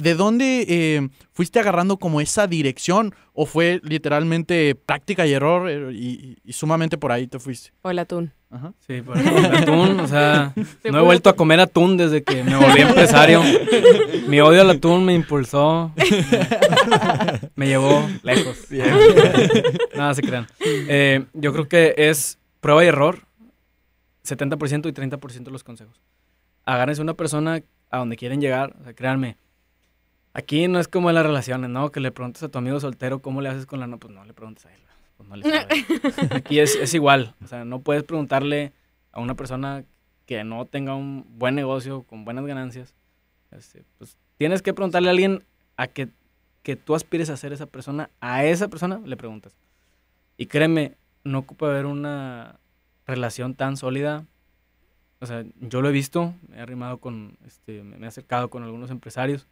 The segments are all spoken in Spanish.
¿de dónde eh, fuiste agarrando como esa dirección o fue literalmente práctica y error eh, y, sumamente por ahí te fuiste? Por el atún. Sí, por el atún, o sea, no he vuelto a comer atún desde que me volví empresario. Mi odio al atún me impulsó, me llevó lejos. Nada, se crean. Eh, yo creo que es prueba y error, 70% y 30% de los consejos. Agárrense una persona a donde quieren llegar, o sea, créanme, Aquí no es como en las relaciones, ¿no? Que le preguntas a tu amigo soltero cómo le haces con la no, pues no le preguntas a él. Pues no le sabes. Aquí es, es, igual. O sea, no puedes preguntarle a una persona que no tenga un buen negocio, con buenas ganancias. Este, pues tienes que preguntarle a alguien a que, que tú aspires a ser esa persona. A esa persona le preguntas. Y créeme, no ocupa haber una relación tan sólida. O sea, yo lo he visto, me he arrimado con, este, me he acercado con algunos empresarios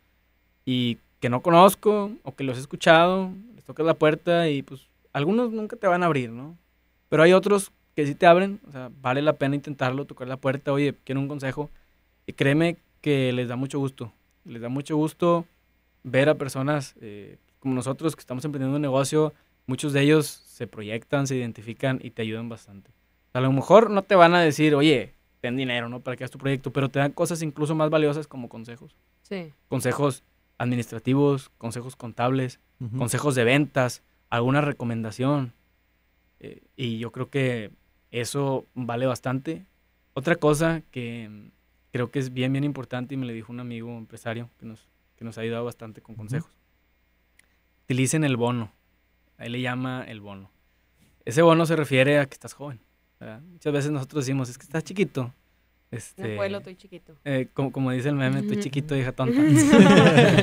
y que no conozco o que los he escuchado, les tocas la puerta y pues algunos nunca te van a abrir, ¿no? Pero hay otros que sí te abren, o sea, vale la pena intentarlo, tocar la puerta, oye, quiero un consejo. Y créeme que les da mucho gusto, les da mucho gusto ver a personas eh, como nosotros que estamos emprendiendo un negocio, muchos de ellos se proyectan, se identifican y te ayudan bastante. A lo mejor no te van a decir, oye, ten dinero, ¿no? Para que hagas tu proyecto, pero te dan cosas incluso más valiosas como consejos. Sí. Consejos administrativos, consejos contables, consejos de ventas, alguna recomendación. Eh, y yo creo que eso vale bastante. Otra cosa que mm, creo que es bien, bien importante y me lo dijo un amigo empresario que nos, nos ha ayudado bastante con consejos. Utilicen el bono. Ahí le llama el bono. Ese bono se refiere a que estás joven. Muchas veces nosotros decimos, es que estás chiquito, este, chiquito. Eh, como, como, dice el meme, estoy chiquito, hija tonta.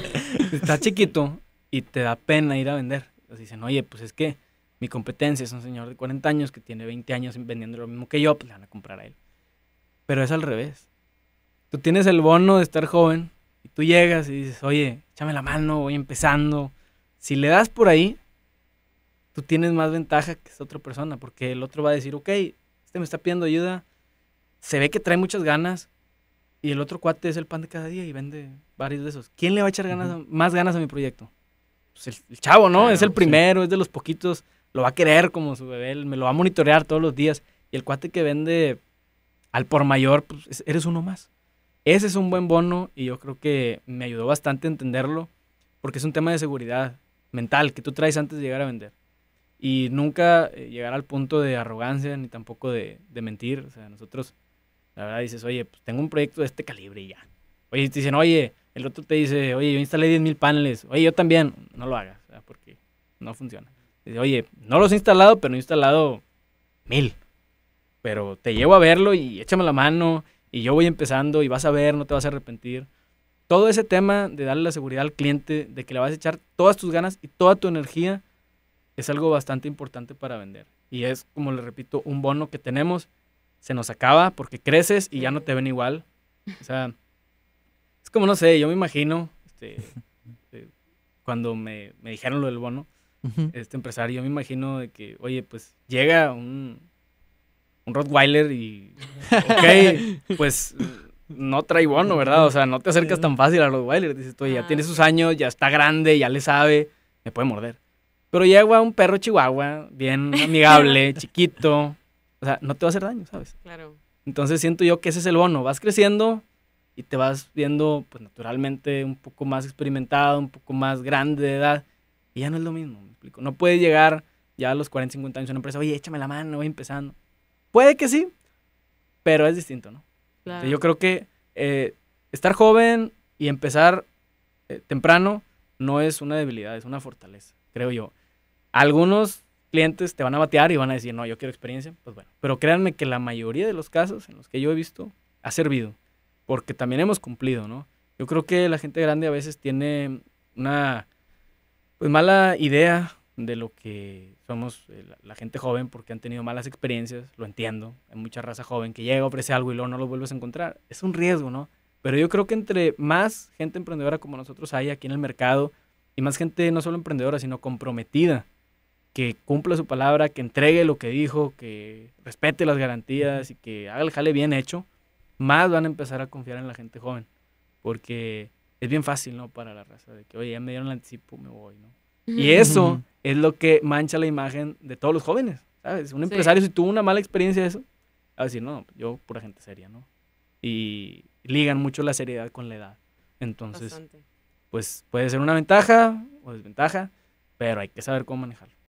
Está chiquito y te da pena ir a vender. Entonces dicen, oye, pues es que mi competencia es un señor de 40 años que tiene 20 años vendiendo lo mismo que yo, pues le van a comprar a él. Pero es al revés. Tú tienes el bono de estar joven y tú llegas y dices, oye, échame la mano, voy empezando. Si le das por ahí, tú tienes más ventaja que esa otra persona, porque el otro va a decir, ok, este me está pidiendo ayuda, se ve que trae muchas ganas y el otro cuate es el pan de cada día y vende varios de esos. ¿Quién le va a echar ganas, más ganas a mi proyecto? Pues el, chavo, ¿no? es el primero, es de los poquitos, lo va a querer como su bebé, me lo va a monitorear todos los días. Y el cuate que vende al por mayor, pues eres uno más. Ese es un buen bono y yo creo que me ayudó bastante a entenderlo porque es un tema de seguridad mental que tú traes antes de llegar a vender. Y nunca eh, llegar al punto de arrogancia ni tampoco de, de mentir. O sea, nosotros la verdad dices, oye, pues tengo un proyecto de este calibre y ya. Oye, te dicen, oye, el otro te dice, oye, yo instalé 10.000 paneles. Oye, yo también. No lo hagas, porque no funciona. Dice, oye, no los he instalado, pero he instalado mil. Pero te llevo a verlo y échame la mano y yo voy empezando y vas a ver, no te vas a arrepentir. Todo ese tema de darle la seguridad al cliente, de que le vas a echar todas tus ganas y toda tu energía, es algo bastante importante para vender. Y es, como le repito, un bono que tenemos se nos acaba porque creces y ya no te ven igual. O sea, es como, no sé, yo me imagino, este, eh, cuando me, dijeron lo del bono, este empresario, yo me imagino de que, oye, pues llega un, un Rottweiler y, ok, pues no trae bono, ¿verdad? O sea, no te acercas tan fácil a Rottweiler. Dices oye ya tiene sus años, ya está grande, ya le sabe, me puede morder. Pero llega un perro chihuahua, bien amigable, chiquito, o sea, no te va a hacer daño, ¿sabes? Claro. Entonces siento yo que ese es el bono, vas creciendo y te vas viendo, pues naturalmente, un poco más experimentado, un poco más grande de edad, y ya no es lo mismo, me explico. No puedes llegar ya a los 40, 50 años a una empresa, oye, échame la mano, voy empezando. Puede que sí, pero es distinto, ¿no? yo creo que eh, estar joven y empezar eh, temprano no es una debilidad, es una fortaleza, creo yo. Algunos clientes te van a batear y van a decir, no, yo quiero experiencia, pues bueno. Pero créanme que la mayoría de los casos en los que yo he visto ha servido, porque también hemos cumplido, ¿no? Yo creo que la gente grande a veces tiene una pues, mala idea de lo que somos eh, la, gente joven porque han tenido malas experiencias, lo entiendo. Hay mucha raza joven que llega, ofrece algo y luego no lo vuelves a encontrar. Es un riesgo, ¿no? Pero yo creo que entre más gente emprendedora como nosotros hay aquí en el mercado y más gente no solo emprendedora, sino comprometida que cumpla su palabra, que entregue lo que dijo, que respete las garantías y que haga el jale bien hecho, más van a empezar a confiar en la gente joven. Porque es bien fácil, ¿no? Para la raza, de que, oye, ya me dieron el anticipo, me voy, ¿no? Y eso es lo que mancha la imagen de todos los jóvenes, ¿sabes? Un empresario, si tuvo una mala experiencia de eso, va a decir, no, yo pura gente seria, ¿no? Y ligan mucho la seriedad con la edad. Entonces, pues puede ser una ventaja o desventaja, pero hay que saber cómo manejarlo.